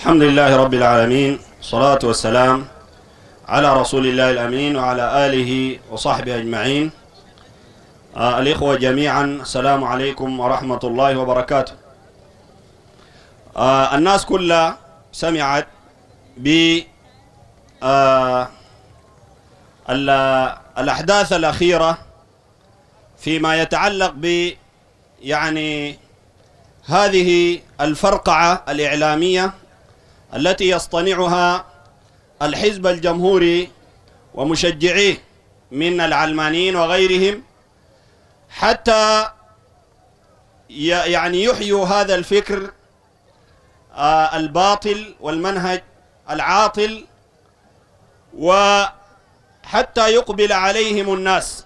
الحمد لله رب العالمين الصلاة والسلام على رسول الله الأمين وعلى آله وصحبه أجمعين آه الإخوة جميعا السلام عليكم ورحمة الله وبركاته آه الناس كلها سمعت ب آه الأحداث الأخيرة فيما يتعلق ب يعني هذه الفرقعة الإعلامية التي يصطنعها الحزب الجمهوري ومشجعيه من العلمانيين وغيرهم حتى يعني يحيوا هذا الفكر آه، الباطل والمنهج العاطل وحتى يقبل عليهم الناس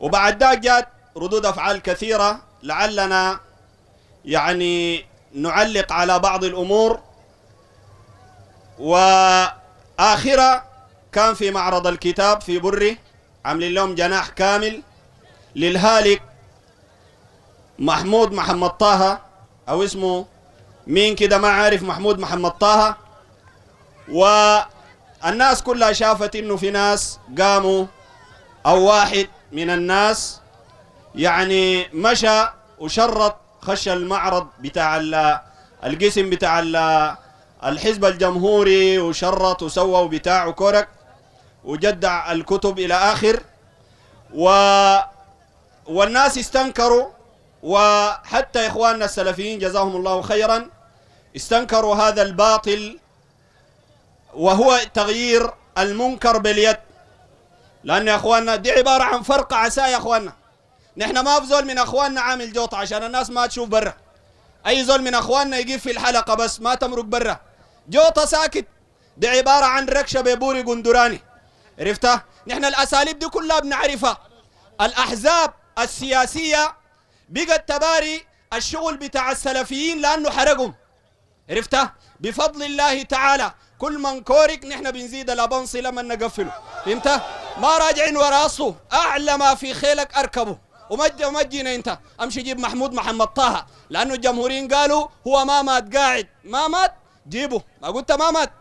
وبعد ذلك جاءت ردود أفعال كثيرة لعلنا يعني نعلق على بعض الأمور وآخرة كان في معرض الكتاب في بري عاملين لهم جناح كامل للهالك محمود محمد طه أو اسمه مين كده ما عارف محمود محمد طه والناس كلها شافت إنه في ناس قاموا أو واحد من الناس يعني مشى وشرط خش المعرض بتاع القسم بتاع الحزب الجمهوري وشرط وسوى وبتاع وكورك وجدع الكتب إلى آخر و والناس استنكروا وحتى إخواننا السلفيين جزاهم الله خيرا استنكروا هذا الباطل وهو تغيير المنكر باليد لأن يا أخواننا دي عبارة عن فرق عسى يا أخواننا نحن ما في زول من اخواننا عامل جوط عشان الناس ما تشوف برا اي زول من اخواننا يجيب في الحلقه بس ما تمرق برا جوطه ساكت دي عباره عن ركشه بيبوري قندراني عرفتها نحن الاساليب دي كلها بنعرفها الاحزاب السياسيه بقت تباري الشغل بتاع السلفيين لانه حرقهم عرفتها بفضل الله تعالى كل من كورك نحن بنزيد الابنصي لما نقفله فهمتها ما راجعين وراسه اعلى ما في خيلك اركبه وما وما تجينا انت امشي جيب محمود محمد طه لانه الجمهورين قالوا هو ما مات قاعد ما مات جيبه ما قلت ما مات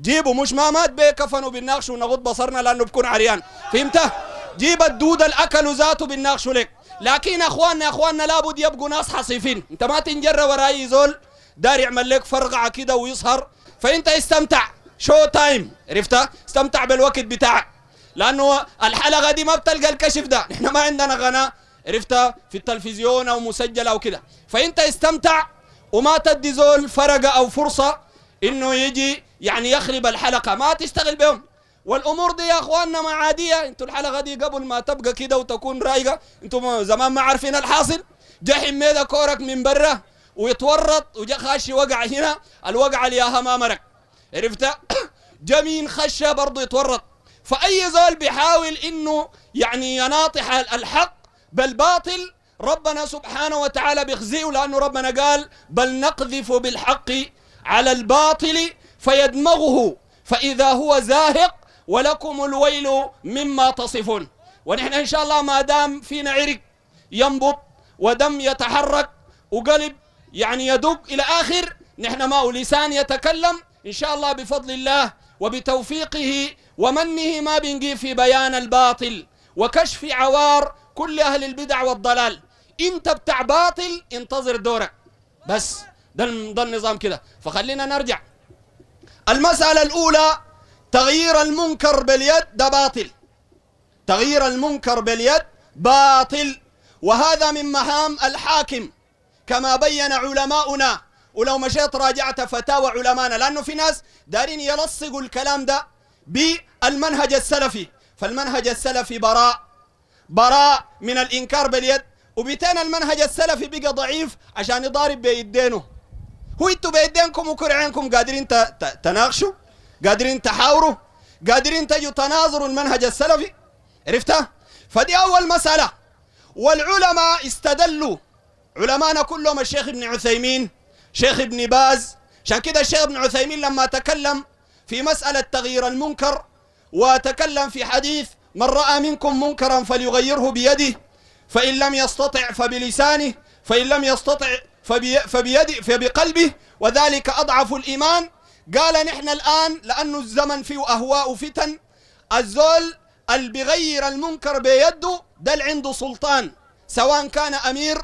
جيبه مش ما مات بكفنه بالناقش ونغض بصرنا لانه بكون عريان فهمت جيب الدود الاكل ذاته بالناقش لك لكن اخواننا اخواننا لابد يبقوا ناس حصيفين انت ما تنجر ورا اي زول دار يعمل لك فرقعه كده ويسهر فانت استمتع شو تايم عرفتها استمتع بالوقت بتاعك لانه الحلقه دي ما بتلقى الكشف ده احنا ما عندنا غناء عرفتها في التلفزيون او مسجله او كده فانت استمتع وما تدي زول فرقه او فرصه انه يجي يعني يخرب الحلقه ما تشتغل بهم والامور دي يا اخواننا ما عاديه انتوا الحلقه دي قبل ما تبقى كده وتكون رايقه انتوا زمان ما عارفين الحاصل جا حميده كورك من برا ويتورط وجا خاشي وقع هنا الوقعه اللي ياها مرق عرفتها جمين خشه برضه يتورط فاي زول بيحاول انه يعني يناطح الحق بل باطل ربنا سبحانه وتعالى بيخزيه لأنه ربنا قال بل نقذف بالحق على الباطل فيدمغه فإذا هو زاهق ولكم الويل مما تصفون ونحن إن شاء الله ما دام فينا عرق ينبط ودم يتحرك وقلب يعني يدق إلى آخر نحن ما لسان يتكلم إن شاء الله بفضل الله وبتوفيقه ومنه ما بنجي في بيان الباطل وكشف عوار كل أهل البدع والضلال أنت بتاع باطل انتظر دورك بس ده ده النظام كده فخلينا نرجع المسألة الأولى تغيير المنكر باليد ده باطل تغيير المنكر باليد باطل وهذا من مهام الحاكم كما بين علماؤنا ولو مشيت راجعت فتاوى علمانا لأنه في ناس دارين يلصقوا الكلام ده بالمنهج السلفي فالمنهج السلفي براء براء من الإنكار باليد وبيتين المنهج السلفي بقى ضعيف عشان يضارب بيدينه هو انتوا بيدينكم وكرعينكم قادرين تناقشوا قادرين تحاوروا قادرين تجوا تناظروا المنهج السلفي عرفتها فدي أول مسألة والعلماء استدلوا علمانا كلهم الشيخ ابن عثيمين شيخ ابن باز عشان كده الشيخ ابن عثيمين لما تكلم في مسألة تغيير المنكر وتكلم في حديث من رأى منكم منكرا فليغيره بيده فإن لم يستطع فبلسانه فإن لم يستطع فبي فبيده فبقلبه وذلك أضعف الإيمان قال نحن الآن لأنه الزمن فيه أهواء وفتن الزول اللي المنكر بيده دل عنده سلطان سواء كان أمير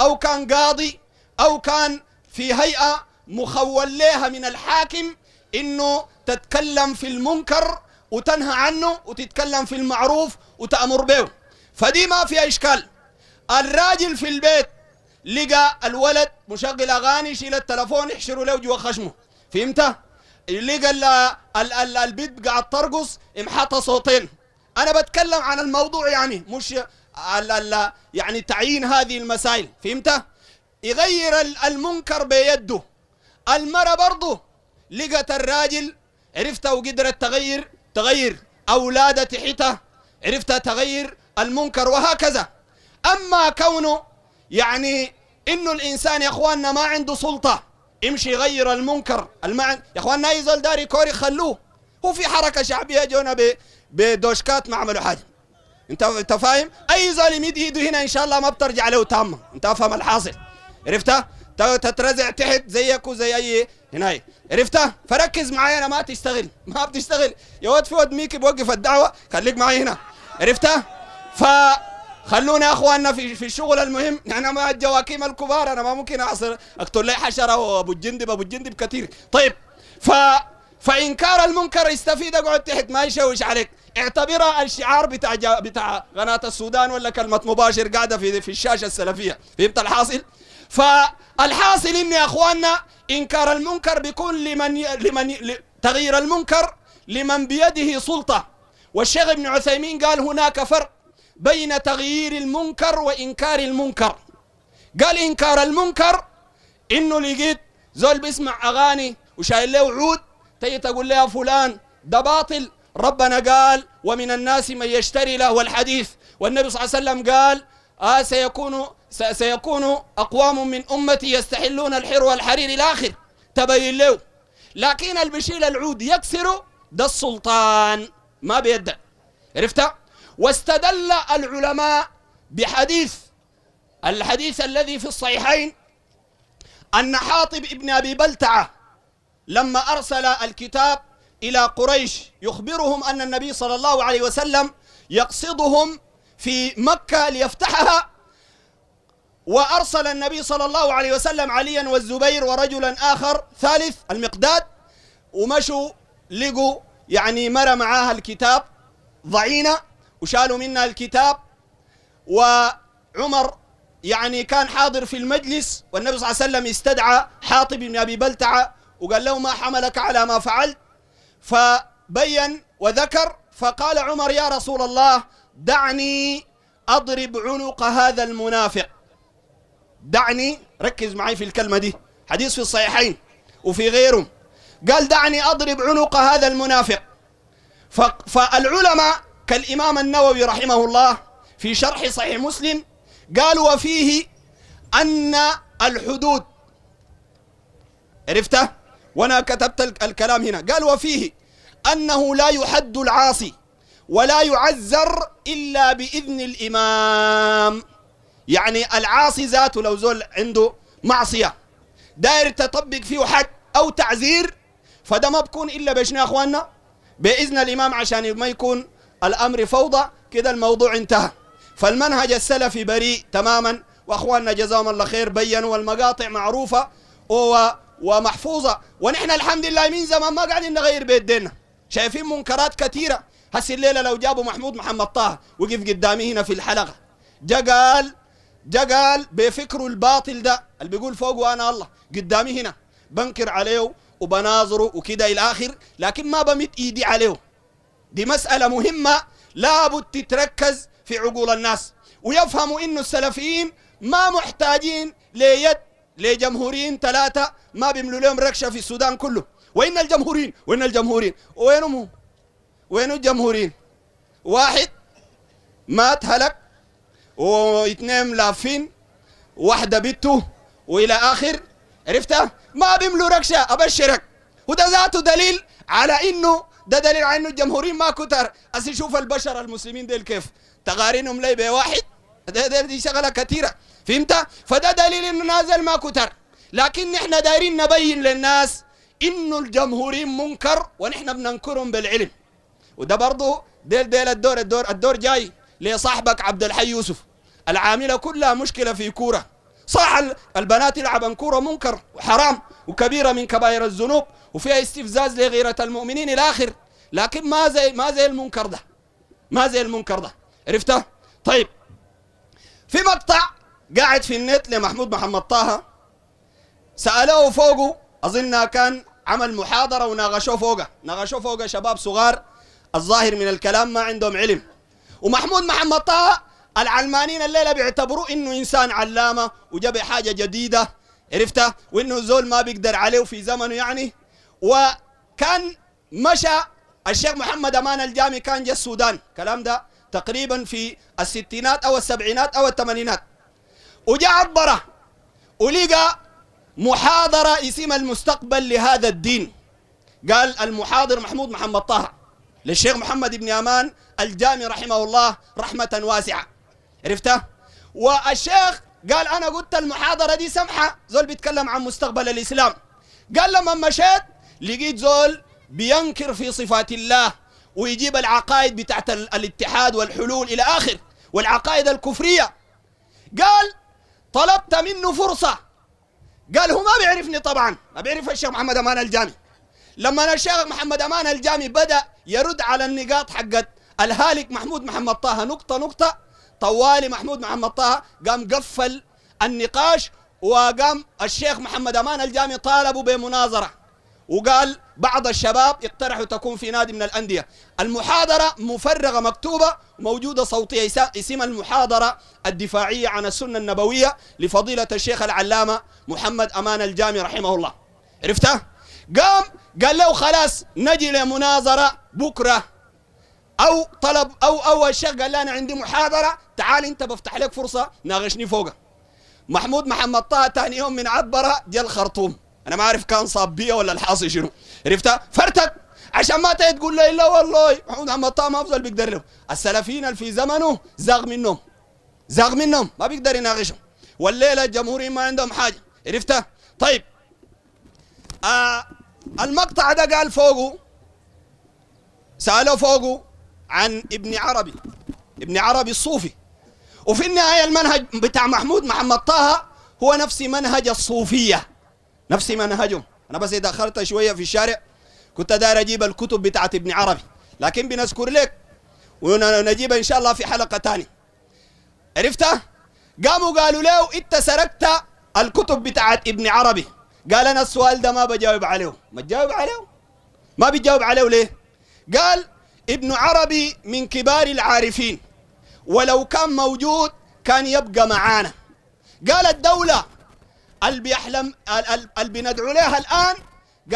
أو كان قاضي أو كان في هيئة مخول لها من الحاكم إنه تتكلم في المنكر وتنهى عنه وتتكلم في المعروف وتأمر به فدي ما فيها إشكال الراجل في البيت لقى الولد مشغل أغاني شيل التلفون يحشروا له جوا خشمه فهمت؟ لقى البيت قاعد ترقص محطة صوتين أنا بتكلم عن الموضوع يعني مش على يعني تعيين هذه المسائل فهمت؟ يغير المنكر بيده المرأة برضه لقت الراجل عرفت وقدرت تغير تغير أولاد تحته عرفت تغير المنكر وهكذا أما كونه يعني إنه الإنسان يا أخواننا ما عنده سلطة امشي غير المنكر المعن... يا أخواننا أي زول داري كوري خلوه هو في حركة شعبية جونا ب... بدوشكات ما عملوا حاجة انت انت فاهم اي زول يمد ايده هنا ان شاء الله ما بترجع له تامه انت فاهم الحاصل عرفتها تترزع تحت زيك وزي اي هناي عرفتها فركز معايا انا ما تشتغل ما بتشتغل يا واد في واد ميكي بوقف الدعوه خليك معي هنا عرفتها ف خلونا يا اخواننا في في الشغل المهم انا مع الجواكيم الكبار انا ما ممكن اعصر اقتل لي حشره وابو الجندب ابو الجندب كثير طيب ف فانكار المنكر يستفيد اقعد تحت ما يشوش عليك اعتبرها الشعار بتاع جا... بتاع قناه السودان ولا كلمه مباشر قاعده في في الشاشه السلفيه فهمت الحاصل فالحاصل ان يا اخواننا انكار المنكر بكل لمن لمن تغيير المنكر لمن بيده سلطه والشيخ ابن عثيمين قال هناك فرق بين تغيير المنكر وانكار المنكر قال انكار المنكر انه لقيت زول بيسمع اغاني وشايل له عود تيجي تقول له يا فلان ده باطل ربنا قال ومن الناس من يشتري له الحديث والنبي صلى الله عليه وسلم قال آه سيكون سيكون أقوام من أمتي يستحلون الحر والحرير الآخر تبين له لكن البشيل العود يكسر ده السلطان ما بيدع عرفت واستدل العلماء بحديث الحديث الذي في الصحيحين أن حاطب ابن أبي بلتعة لما أرسل الكتاب إلى قريش يخبرهم أن النبي صلى الله عليه وسلم يقصدهم في مكة ليفتحها وأرسل النبي صلى الله عليه وسلم عليا والزبير ورجلا آخر ثالث المقداد ومشوا لقوا يعني مر معاها الكتاب ضعينة وشالوا منها الكتاب وعمر يعني كان حاضر في المجلس والنبي صلى الله عليه وسلم استدعى حاطب بن أبي بلتعة وقال له ما حملك على ما فعلت فبين وذكر فقال عمر يا رسول الله دعني أضرب عنق هذا المنافق دعني ركز معي في الكلمة دي حديث في الصحيحين وفي غيرهم قال دعني أضرب عنق هذا المنافق فالعلماء كالإمام النووي رحمه الله في شرح صحيح مسلم قال وفيه أن الحدود عرفته وأنا كتبت الكلام هنا قال وفيه أنه لا يحد العاصي ولا يعذر إلا بإذن الإمام يعني العاصي ذاته لو زول عنده معصية داير تطبق فيه حد أو تعزير فده ما بكون إلا بشنا يا أخواننا بإذن الإمام عشان ما يكون الأمر فوضى كده الموضوع انتهى فالمنهج السلفي بريء تماما وأخواننا جزاهم الله خير بينوا والمقاطع معروفة ومحفوظة ونحن الحمد لله من زمان ما قاعدين نغير بيدنا شايفين منكرات كثيرة هسي الليلة لو جابوا محمود محمد طه وقف قدامي هنا في الحلقة جا قال جا قال بفكره الباطل ده اللي بيقول فوق وانا الله قدامي هنا بنكر عليه وبناظره وكده الى اخر لكن ما بمد ايدي عليه دي مساله مهمه لابد تتركز في عقول الناس ويفهموا انه السلفيين ما محتاجين ليد لجمهوريين ثلاثه ما بيملوا لهم ركشه في السودان كله وان الجمهوريين وان الجمهوريين وينهم وين الجمهوريين واحد مات هلك واثنين لافين واحده بنته والى اخر عرفتها ما بيملوا ركشه ابشرك وده ذاته دليل على انه ده دليل على انه الجمهورين ما كتر بس شوف البشر المسلمين ديل كيف تغارينهم لي بواحد ده ده دي شغله كثيره فهمت فده دليل انه نازل ما كتر لكن نحن دايرين نبين للناس انه الجمهورين منكر ونحن بننكرهم بالعلم وده برضه ديل ديل الدور الدور الدور جاي لصاحبك عبد الحي يوسف العامله كلها مشكله في كوره صح البنات يلعبن كوره منكر وحرام وكبيره من كبائر الذنوب وفيها استفزاز لغيره المؤمنين الى اخر لكن ما زي ما زي المنكر ده ما زي المنكر ده عرفته طيب في مقطع قاعد في النت لمحمود محمد طه سالوه فوقه اظن كان عمل محاضره وناقشوه فوقه ناقشوه فوقه شباب صغار الظاهر من الكلام ما عندهم علم ومحمود محمد طه العلمانيين الليلة بيعتبروا إنه إنسان علامة وجاب حاجة جديدة عرفتها وإنه زول ما بيقدر عليه في زمنه يعني وكان مشى الشيخ محمد أمان الجامي كان جا السودان كلام ده تقريبا في الستينات أو السبعينات أو الثمانينات وجاء عبره ولقى محاضرة اسمها المستقبل لهذا الدين قال المحاضر محمود محمد طه للشيخ محمد بن أمان الجامي رحمه الله رحمة واسعة عرفتها والشيخ قال انا قلت المحاضره دي سمحه زول بيتكلم عن مستقبل الاسلام قال لما مشيت لقيت زول بينكر في صفات الله ويجيب العقائد بتاعت الاتحاد والحلول الى اخر والعقائد الكفريه قال طلبت منه فرصه قال هو ما بيعرفني طبعا ما بيعرف الشيخ محمد امان الجامي لما الشيخ محمد امان الجامي بدا يرد على النقاط حقت الهالك محمود محمد طه نقطه نقطه طوالي محمود محمد طه قام قفل النقاش وقام الشيخ محمد امان الجامي طالبوا بمناظره وقال بعض الشباب اقترحوا تكون في نادي من الانديه المحاضره مفرغه مكتوبه موجوده صوتيه اسم المحاضره الدفاعيه عن السنه النبويه لفضيله الشيخ العلامه محمد امان الجامي رحمه الله عرفتها قام قال له خلاص نجي لمناظره بكره او طلب او اول شيء قال لي انا عندي محاضره تعال انت بفتح لك فرصه ناقشني فوقها محمود محمد طه ثاني يوم من عبره جا الخرطوم انا ما عارف كان صاب بيه ولا الحاصي شنو عرفتها فرتك عشان ما تقول لي لا والله محمود محمد طه ما افضل بيقدر له السلفيين في زمنه زاغ منهم زاغ منهم ما بيقدر يناقشهم والليله الجمهوريين ما عندهم حاجه عرفتها طيب آه المقطع ده قال فوقه سالوا فوقه عن ابن عربي ابن عربي الصوفي وفي النهاية المنهج بتاع محمود محمد طه هو نفس منهج الصوفية نفس منهجهم أنا بس دخلت شوية في الشارع كنت داير أجيب الكتب بتاعت ابن عربي لكن بنذكر لك ونجيبها إن شاء الله في حلقة ثانيه عرفتها؟ قاموا قالوا له أنت سرقت الكتب بتاعت ابن عربي قال أنا السؤال ده ما بجاوب عليه ما تجاوب عليه ما بيجاوب عليه ليه؟ قال ابن عربي من كبار العارفين ولو كان موجود كان يبقى معانا قال الدولة اللي بيحلم اللي بندعو لها الآن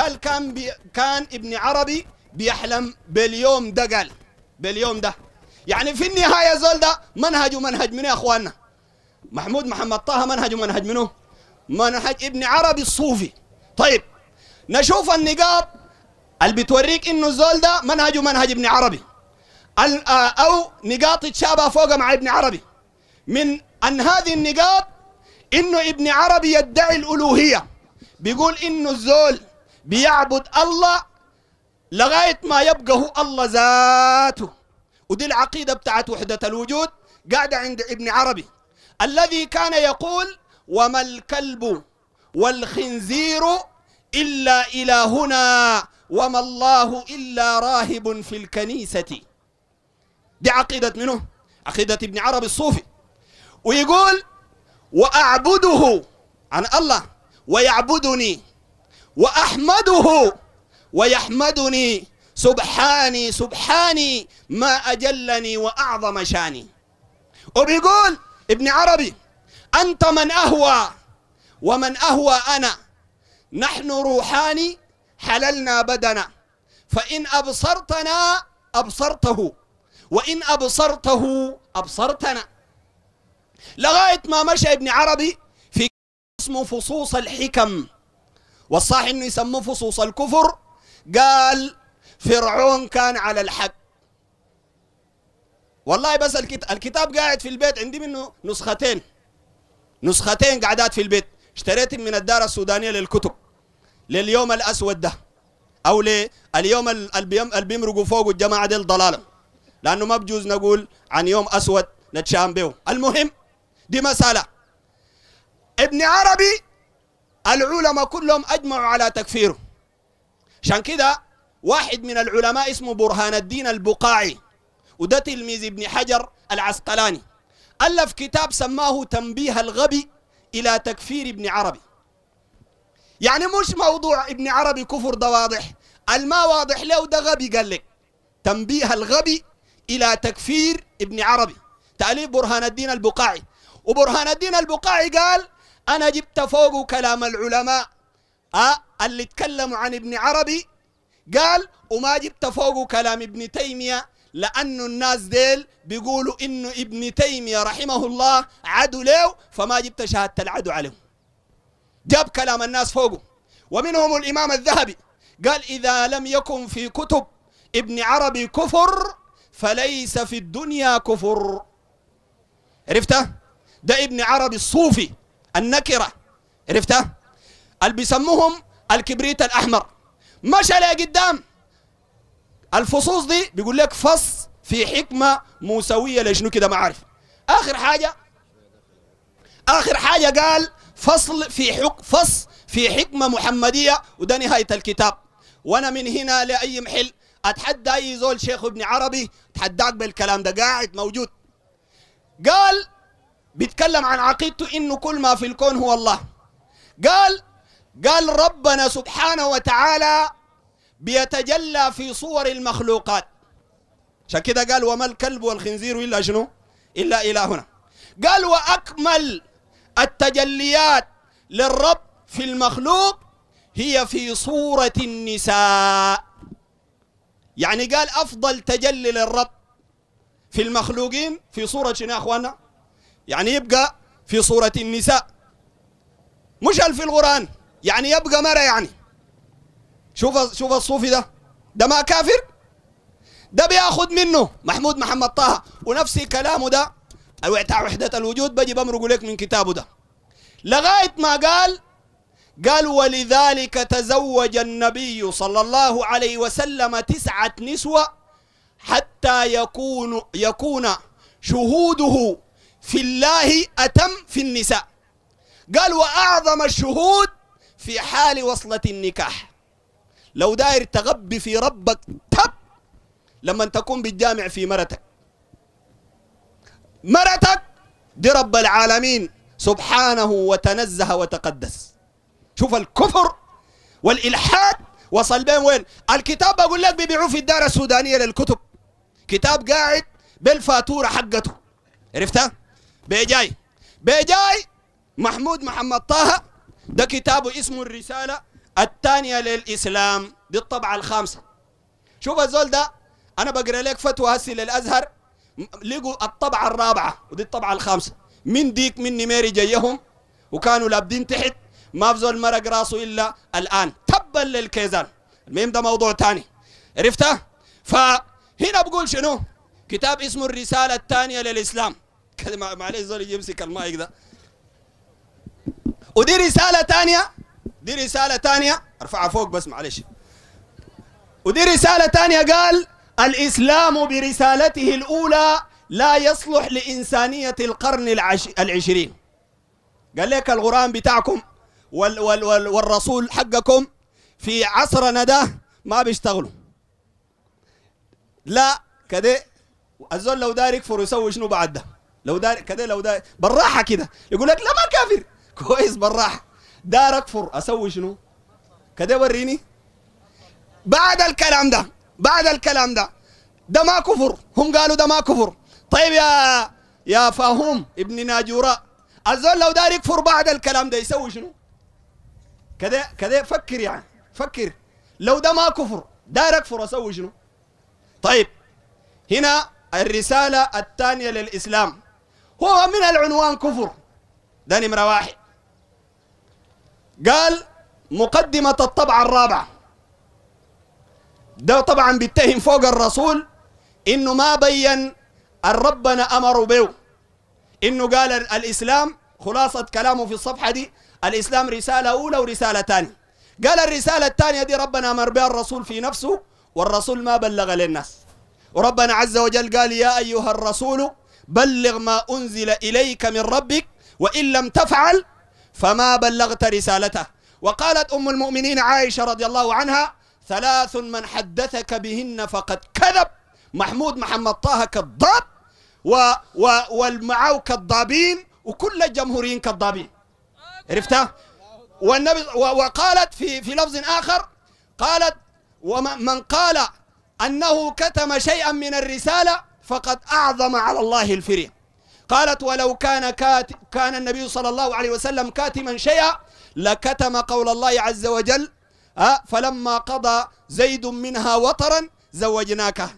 قال كان بي كان ابن عربي بيحلم باليوم ده قال باليوم ده يعني في النهاية زول ده منهج ومنهج منه يا أخواننا محمود محمد طه منهج ومنهج منه منهج ابن عربي الصوفي طيب نشوف النقاط اللي بتوريك انه الزول ده منهجه منهج ابن عربي آه، او نقاط تشابه فوق مع ابن عربي من ان هذه النقاط انه ابن عربي يدعي الالوهيه بيقول انه الزول بيعبد الله لغايه ما يبقى هو الله ذاته ودي العقيده بتاعت وحده الوجود قاعده عند ابن عربي الذي كان يقول وما الكلب والخنزير الا الهنا وما الله إلا راهب في الكنيسة دي عقيدة منه عقيدة ابن عربي الصوفي ويقول وأعبده عن الله ويعبدني وأحمده ويحمدني سبحاني سبحاني ما أجلني وأعظم شاني وبيقول ابن عربي أنت من أهوى ومن أهوى أنا نحن روحاني حللنا بدنا فإن أبصرتنا أبصرته وإن أبصرته أبصرتنا لغاية ما مشى ابن عربي في اسمه فصوص الحكم والصح انه يسموه فصوص الكفر قال فرعون كان على الحق والله بس الكتاب قاعد في البيت عندي منه نسختين نسختين قاعدات في البيت اشتريت من الدار السودانية للكتب لليوم الأسود ده أو لليوم اللي بيمرقوا فوق الجماعة دي الضلالة لأنه ما بجوز نقول عن يوم أسود نتشام به المهم دي مسألة ابن عربي العلماء كلهم أجمعوا على تكفيره عشان كده واحد من العلماء اسمه برهان الدين البقاعي وده تلميذ ابن حجر العسقلاني ألف كتاب سماه تنبيه الغبي إلى تكفير ابن عربي يعني مش موضوع ابن عربي كفر ده واضح الما واضح لو ده غبي قال لك تنبيه الغبي إلى تكفير ابن عربي تأليف برهان الدين البقاعي وبرهان الدين البقاعي قال أنا جبت فوق كلام العلماء أه اللي تكلموا عن ابن عربي قال وما جبت فوق كلام ابن تيمية لأنه الناس ديل بيقولوا إنه ابن تيمية رحمه الله عدو له فما جبت شهادة العدو عليهم جاب كلام الناس فوقه ومنهم الإمام الذهبي قال إذا لم يكن في كتب ابن عربي كفر فليس في الدنيا كفر عرفته ده ابن عربي الصوفي النكرة عرفته اللي بيسموهم الكبريت الأحمر مشى قدام الفصوص دي بيقول لك فص في حكمة موسوية لشنو كده ما عارف آخر حاجة آخر حاجة قال فصل في حك فص في حكمة محمدية وده نهاية الكتاب وأنا من هنا لأي محل أتحدى أي زول شيخ ابن عربي أتحداك بالكلام ده قاعد موجود قال بيتكلم عن عقيدته إنه كل ما في الكون هو الله قال قال ربنا سبحانه وتعالى بيتجلى في صور المخلوقات عشان كده قال وما الكلب والخنزير إلا شنو إلا إلهنا قال وأكمل التجليات للرب في المخلوق هي في صورة النساء يعني قال أفضل تجلي للرب في المخلوقين في صورة شنو يا أخوانا يعني يبقى في صورة النساء مش في القرآن يعني يبقى مرة يعني شوف شوف الصوفي ده ده ما كافر ده بياخد منه محمود محمد طه ونفس كلامه ده بتاع وحدة الوجود بجي بمرق لك من كتابه ده لغاية ما قال قال ولذلك تزوج النبي صلى الله عليه وسلم تسعة نسوة حتى يكون يكون شهوده في الله أتم في النساء قال وأعظم الشهود في حال وصلة النكاح لو داير تغبي في ربك تب لما تكون بالجامع في مرتك مرتك دي رب العالمين سبحانه وتنزه وتقدس شوف الكفر والإلحاد وصل بين وين الكتاب بقول لك بيبيعوه في الدار السودانية للكتب كتاب قاعد بالفاتورة حقته عرفتها بيجاي بيجاي محمود محمد طه ده كتابه اسمه الرسالة الثانية للإسلام دي الطبعة الخامسة شوف الزول ده أنا بقرأ لك فتوى هسي للأزهر لقوا الطبعة الرابعة ودي الطبعة الخامسة من ديك من نميري جيهم وكانوا لابدين تحت ما بزول مرق راسه إلا الآن تبا للكيزان المهم ده موضوع تاني عرفته فهنا بقول شنو كتاب اسمه الرسالة الثانية للإسلام معلش زول يمسك المايك ده ودي رسالة تانية دي رسالة تانية ارفعها فوق بس معلش ودي رسالة تانية قال الإسلام برسالته الأولى لا يصلح لإنسانية القرن العش... العشرين قال لك القرآن بتاعكم وال... وال... وال... والرسول حقكم في عصرنا ده ما بيشتغلوا لا كده الزول لو دارك يكفر يسوي شنو بعد ده لو دار كده لو دار بالراحه كده يقول لك لا ما كافر كويس بالراحه دار اكفر اسوي شنو كده وريني بعد الكلام ده بعد الكلام ده ده ما كفر هم قالوا ده ما كفر طيب يا يا فاهم ابن ناجوراء الزول لو دار يكفر بعد الكلام ده يسوي شنو كذا كذا فكر يعني فكر لو ده ما كفر دار اكفر اسوي شنو طيب هنا الرسالة الثانية للإسلام هو من العنوان كفر ده نمرة واحد قال مقدمة الطبعة الرابعة ده طبعا بيتهم فوق الرسول انه ما بين الربنا امر به انه قال الاسلام خلاصه كلامه في الصفحه دي الاسلام رساله اولى ورساله ثانيه قال الرساله الثانيه دي ربنا امر بها الرسول في نفسه والرسول ما بلغ للناس وربنا عز وجل قال يا ايها الرسول بلغ ما انزل اليك من ربك وان لم تفعل فما بلغت رسالته وقالت ام المؤمنين عائشه رضي الله عنها ثلاث من حدثك بهن فقد كذب محمود محمد طه كذاب و و والمعاو كذابين وكل الجمهوريين كذابين عرفتها والنبي وقالت في في لفظ اخر قالت ومن قال انه كتم شيئا من الرساله فقد اعظم على الله الفريه قالت ولو كان كات كان النبي صلى الله عليه وسلم كاتما شيئا لكتم قول الله عز وجل أه فلما قضى زيد منها وطرا زوجناك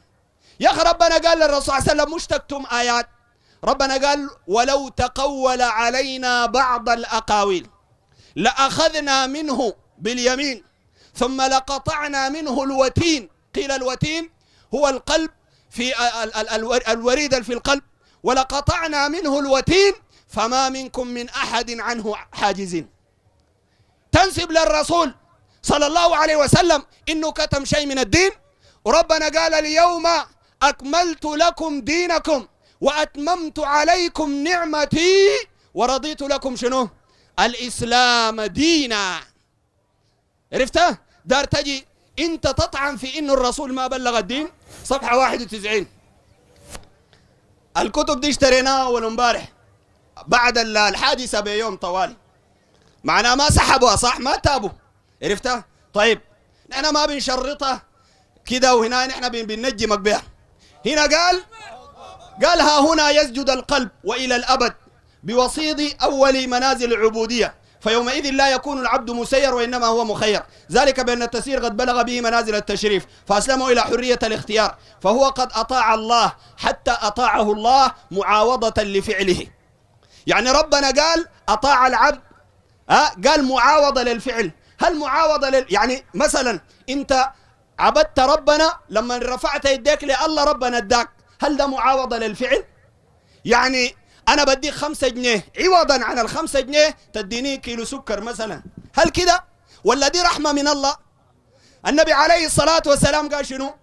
يا أخي ربنا قال للرسول صلى الله عليه وسلم مشتكتم آيات ربنا قال ولو تقول علينا بعض الأقاويل لأخذنا منه باليمين ثم لقطعنا منه الوتين قيل الوتين هو القلب في الوريد في القلب ولقطعنا منه الوتين فما منكم من أحد عنه حاجزين تنسب للرسول صلى الله عليه وسلم إنه كتم شيء من الدين وربنا قال اليوم أكملت لكم دينكم وأتممت عليكم نعمتي ورضيت لكم شنو الإسلام دينا عرفته دار تجي أنت تطعن في إنه الرسول ما بلغ الدين صفحة 91 الكتب دي اشتريناها أول امبارح بعد الحادثة بيوم طوالي معناها ما سحبوها صح ما تابوا عرفتها طيب نحن ما بنشرطها كده وهنا نحن بننجمك بها هنا قال قال ها هنا يسجد القلب والى الابد بوصيد اول منازل العبوديه فيومئذ لا يكون العبد مسير وإنما هو مخير ذلك بأن التسير قد بلغ به منازل التشريف فأسلمه إلى حرية الاختيار فهو قد أطاع الله حتى أطاعه الله معاوضة لفعله يعني ربنا قال أطاع العبد أه؟ قال معاوضة للفعل هل معاوضة لل... يعني مثلا أنت عبدت ربنا لما رفعت يديك لله ربنا اداك هل ده معاوضة للفعل؟ يعني أنا بديك خمسة جنيه عوضا عن الخمسة جنيه تديني كيلو سكر مثلا هل كده؟ ولا دي رحمة من الله؟ النبي عليه الصلاة والسلام قال شنو؟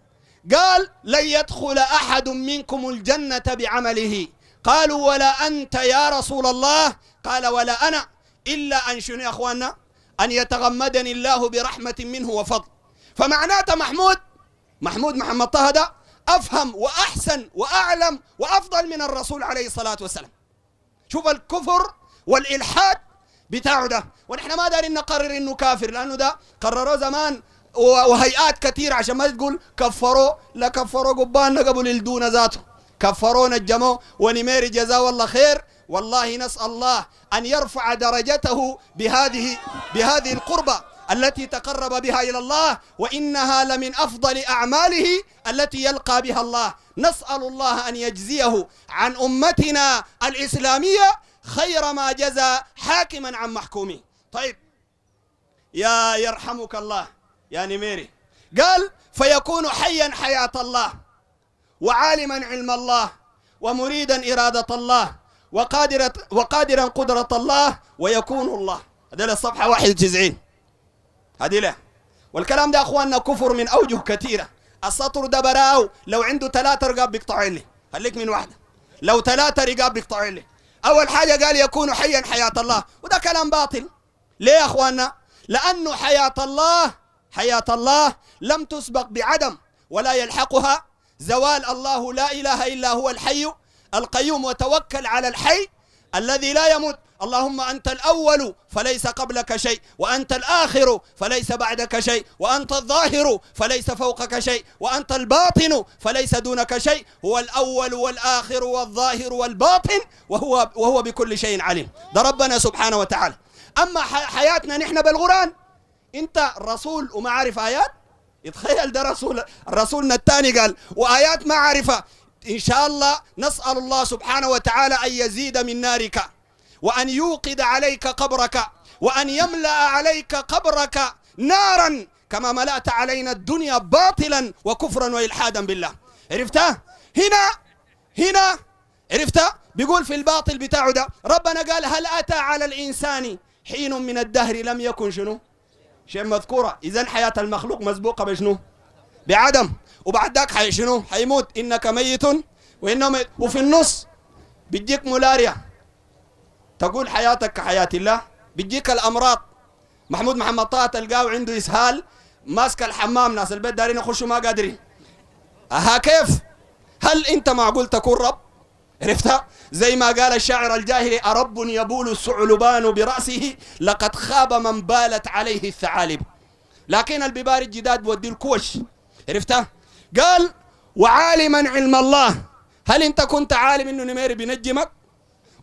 قال لن يدخل أحد منكم الجنة بعمله قالوا ولا أنت يا رسول الله قال ولا أنا إلا أن شنو يا أخواننا؟ أن يتغمدني الله برحمة منه وفضل فمعناته محمود محمود محمد طه ده أفهم وأحسن وأعلم وأفضل من الرسول عليه الصلاة والسلام شوف الكفر والإلحاد بتاعه ده ونحن ما دارين نقرر انه كافر لانه ده قرروا زمان وهيئات كثيرة عشان ما تقول كفروا لا قبالنا قبل الدون ذاته كفرون الجمو ونمير جزاه الله خير والله نسأل الله أن يرفع درجته بهذه بهذه القربة التي تقرب بها إلى الله وإنها لمن أفضل أعماله التي يلقى بها الله نسأل الله أن يجزيه عن أمتنا الإسلامية خير ما جزى حاكما عن محكومه طيب يا يرحمك الله يا نميري قال فيكون حيا حياة الله وعالما علم الله ومريدا إرادة الله وقادرة وقادرا قدرة الله ويكون الله هذا الصفحة 91 هذه له والكلام ده أخواننا كفر من أوجه كثيرة السطر ده براو لو عنده ثلاثة رقاب بيقطعوا لي خليك من واحدة لو ثلاثة رقاب بيقطعوا لي أول حاجة قال يكون حيا حياة الله وده كلام باطل ليه يا أخواننا لأنه حياة الله حياة الله لم تسبق بعدم ولا يلحقها زوال الله لا إله إلا هو الحي القيوم وتوكل على الحي الذي لا يموت اللهم أنت الأول فليس قبلك شيء وأنت الآخر فليس بعدك شيء وأنت الظاهر فليس فوقك شيء وأنت الباطن فليس دونك شيء هو الأول والآخر والظاهر والباطن وهو, وهو بكل شيء عليم ده ربنا سبحانه وتعالى أما حياتنا نحن بالقرآن أنت رسول وما عارف آيات يتخيل ده رسول رسولنا الثاني قال وآيات ما عرفها إن شاء الله نسأل الله سبحانه وتعالى أن يزيد من نارك وأن يوقد عليك قبرك وأن يملأ عليك قبرك نارا كما ملأت علينا الدنيا باطلا وكفرا وإلحادا بالله عرفتها هنا هنا عرفتها بيقول في الباطل بتاعه ده ربنا قال هل أتى على الإنسان حين من الدهر لم يكن شنو شيء مذكورة إذا حياة المخلوق مسبوقة بشنو بعدم وبعد ذاك حي شنو حيموت إنك ميت وإنه ميت وفي النص بيجيك ملاريا تقول حياتك كحياة الله بيجيك الأمراض محمود محمد طه تلقاه عنده إسهال ماسك الحمام ناس البيت دارين يخشوا ما قادرين أها كيف هل أنت معقول تكون رب عرفتها زي ما قال الشاعر الجاهلي أرب يبول الثعلبان برأسه لقد خاب من بالت عليه الثعالب لكن الببار الجداد بودي الكوش عرفتها قال وعالما علم الله هل انت كنت عالم انه نميري بينجمك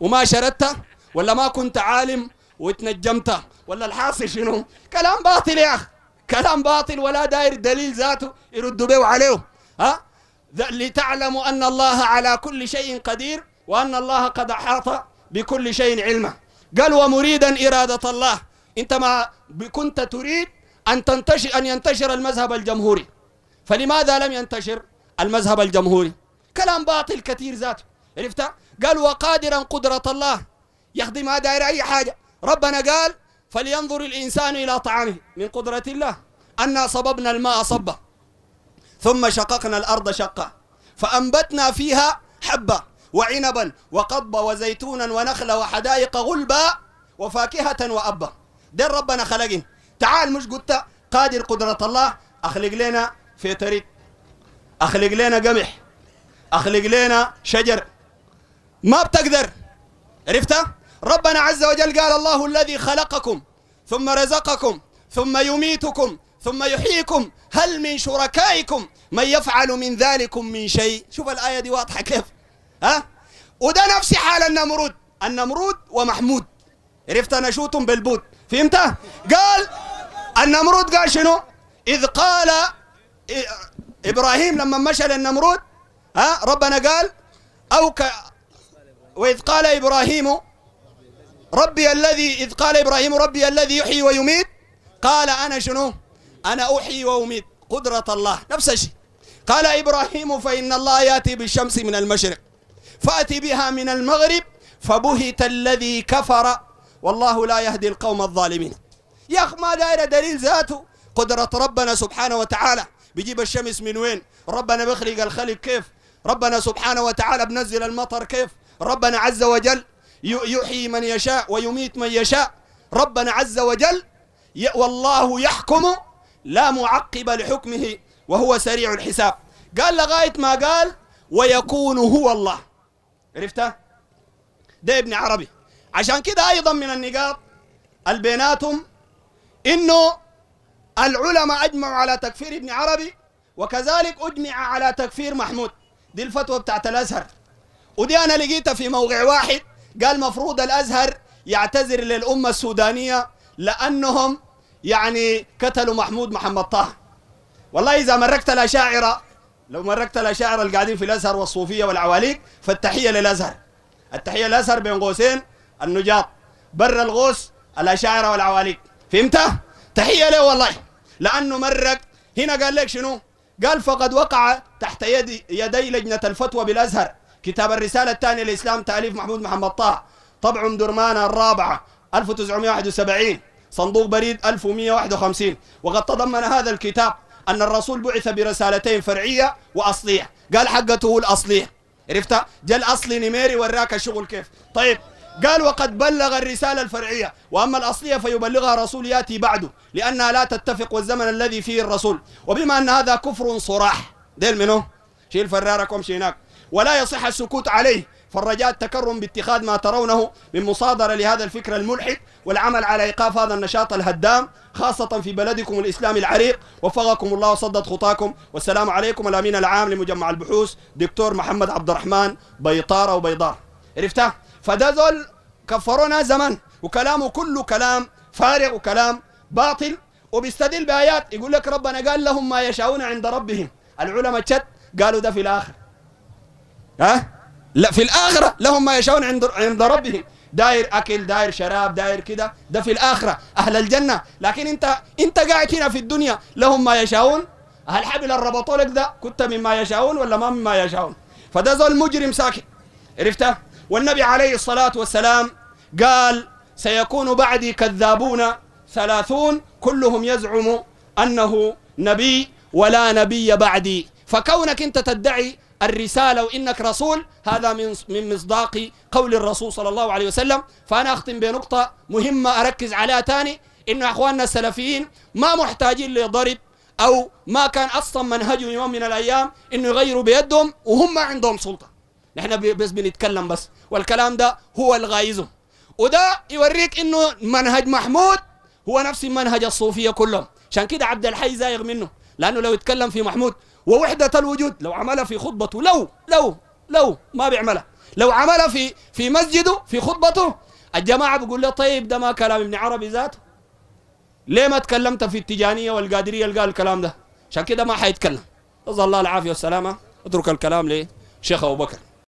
وما شردته ولا ما كنت عالم وتنجمته ولا الحاصل شنو كلام باطل يا اخي كلام باطل ولا داير دليل ذاته يردوا به عليه ها لتعلموا أن الله على كل شيء قدير وأن الله قد أحاط بكل شيء علما قال ومريدا إرادة الله أنت ما كنت تريد أن تنتشر أن ينتشر المذهب الجمهوري فلماذا لم ينتشر المذهب الجمهوري كلام باطل كثير ذاته عرفت قال وقادرا قدرة الله يخدم ما داير أي حاجة ربنا قال فلينظر الإنسان إلى طعامه من قدرة الله أنا صببنا الماء صبا ثم شققنا الأرض شقة فأنبتنا فيها حبة وعنبا وقضبا وزيتونا ونخلا وحدائق غلبا وفاكهة وأبا ده ربنا خلقين تعال مش قلت قادر قدرة الله أخلق لنا في أخلق لنا قمح أخلق لنا شجر ما بتقدر عرفتها ربنا عز وجل قال الله الذي خلقكم ثم رزقكم ثم يميتكم ثم يحييكم هل من شركائكم من يفعل من ذلكم من شيء شوف الآية دي واضحة كيف ها وده نفس حال النمرود النمرود ومحمود عرفت أنا شوتهم بالبوت فهمت قال النمرود قال شنو إذ قال إبراهيم لما مشى للنمرود ها ربنا قال أو ك وإذ قال إبراهيم ربي الذي إذ قال إبراهيم ربي الذي يحيي ويميت قال أنا شنو أنا أحيي وأميت قدرة الله نفس الشيء قال إبراهيم فإن الله يأتي بالشمس من المشرق فأتي بها من المغرب فبهت الذي كفر والله لا يهدي القوم الظالمين يا أخ ما داير دليل ذاته قدرة ربنا سبحانه وتعالى بيجيب الشمس من وين ربنا بيخلق الخلق كيف ربنا سبحانه وتعالى بنزل المطر كيف ربنا عز وجل يحيي من يشاء ويميت من يشاء ربنا عز وجل والله يحكم لا معقب لحكمه وهو سريع الحساب قال لغاية ما قال ويكون هو الله عرفته ده ابن عربي عشان كده أيضا من النقاط البيناتهم إنه العلماء أجمعوا على تكفير ابن عربي وكذلك أجمع على تكفير محمود دي الفتوى بتاعت الأزهر ودي أنا لقيتها في موقع واحد قال مفروض الأزهر يعتذر للأمة السودانية لأنهم يعني قتلوا محمود محمد طه والله إذا مركت الأشاعرة لو مركت الأشاعرة القاعدين في الأزهر والصوفية والعواليق فالتحية للأزهر التحية للأزهر بين قوسين النجاط بر الغوص الأشاعرة والعواليق فهمت؟ تحية له والله لأنه مرك هنا قال لك شنو؟ قال فقد وقع تحت يدي, يدي لجنة الفتوى بالأزهر كتاب الرسالة الثانية للإسلام تأليف محمود محمد طه طبع درمان الرابعة 1971 صندوق بريد 1151 وقد تضمن هذا الكتاب أن الرسول بعث برسالتين فرعية وأصليح قال حقته الأصليح عرفتها جاء الأصلي نميري وراك الشغل كيف طيب قال وقد بلغ الرسالة الفرعية وأما الأصلية فيبلغها رسول يأتي بعده لأنها لا تتفق والزمن الذي فيه الرسول وبما أن هذا كفر صراح ديل منه شيل فراركم وامشي هناك ولا يصح السكوت عليه فالرجاء التكرم باتخاذ ما ترونه من مصادرة لهذا الفكر الملحد والعمل على إيقاف هذا النشاط الهدام خاصة في بلدكم الإسلامي العريق وفقكم الله وصدد خطاكم والسلام عليكم الأمين العام لمجمع البحوث دكتور محمد عبد الرحمن أو بيضار عرفتها فده ذول كفرونا زمان وكلامه كله كلام فارغ وكلام باطل وبيستدل بآيات يقول لك ربنا قال لهم ما يشاؤون عند ربهم العلماء شت قالوا ده في الآخر ها أه؟ لا في الآخرة لهم ما يشاؤون عند عند ربهم داير أكل داير شراب داير كده ده في الآخرة أهل الجنة لكن أنت أنت قاعد هنا في الدنيا لهم ما يشاؤون هل حبل الربطوا لك ده كنت مما يشاؤون ولا ما مما يشاؤون فده زول مجرم ساكن عرفته والنبي عليه الصلاة والسلام قال سيكون بعدي كذابون ثلاثون كلهم يزعم أنه نبي ولا نبي بعدي فكونك أنت تدعي الرسالة وإنك رسول هذا من من مصداق قول الرسول صلى الله عليه وسلم فأنا أختم بنقطة مهمة أركز عليها تاني إنه أخواننا السلفيين ما محتاجين لضرب أو ما كان أصلا منهجهم يوم من الأيام إنه يغيروا بيدهم وهم ما عندهم سلطة نحن بس بنتكلم بس والكلام ده هو الغايزهم وده يوريك إنه منهج محمود هو نفس منهج الصوفية كلهم عشان كده عبد الحي زايغ منه لأنه لو يتكلم في محمود ووحدة الوجود لو عملها في خطبته لو لو لو ما بيعملها لو عملها في في مسجده في خطبته الجماعة بيقول له طيب ده ما كلام ابن عربي ذاته ليه ما تكلمت في التجانية والقادرية اللي قال الكلام ده عشان كده ما حيتكلم نسأل الله العافية والسلامة اترك الكلام لشيخ أبو بكر